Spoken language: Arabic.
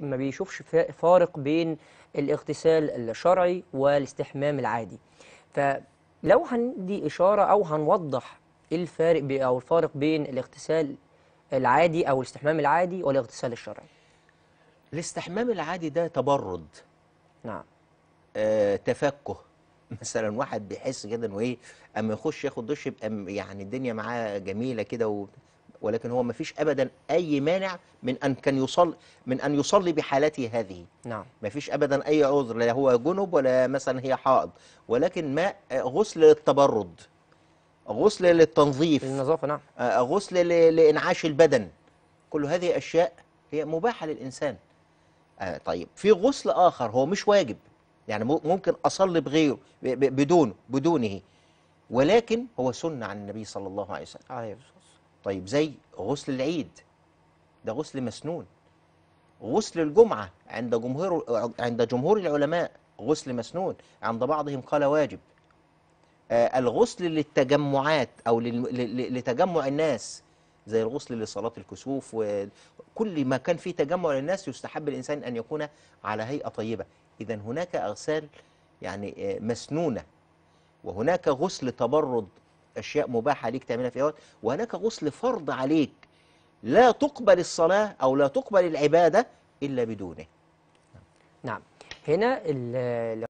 ما بيشوفش فارق بين الاغتسال الشرعي والاستحمام العادي فلو هندي إشارة أو هنوضح إيه الفارق أو الفارق بين الاغتسال العادي أو الاستحمام العادي والاغتسال الشرعي الاستحمام العادي ده تبرد نعم آه تفكه مثلا واحد بيحس كده انه ايه اما يخش ياخد دش يبقى يعني الدنيا معاه جميله كده و... ولكن هو ما فيش ابدا اي مانع من ان كان يصلي من ان يصلي بحالته هذه نعم ما فيش ابدا اي عذر لا هو جنب ولا مثلا هي حائض ولكن ماء غسل للتبرد غسل للتنظيف للنظافه نعم آه، غسل لانعاش البدن كل هذه اشياء هي مباحه للانسان آه، طيب في غسل اخر هو مش واجب يعني ممكن اصلي بغيره بدونه بدونه ولكن هو سنه عن النبي صلى الله عليه وسلم عليه طيب زي غسل العيد ده غسل مسنون غسل الجمعة عند جمهور عند جمهور العلماء غسل مسنون عند بعضهم قال واجب آه الغسل للتجمعات أو لتجمع الناس زي الغسل لصلاة الكسوف وكل ما كان فيه تجمع للناس يستحب الإنسان أن يكون على هيئة طيبة إذا هناك أغسال يعني آه، مسنونة وهناك غسل تبرد اشياء مباحه ليك تعملها في اوقات وهناك غسل فرض عليك لا تقبل الصلاه او لا تقبل العباده الا بدونه نعم هنا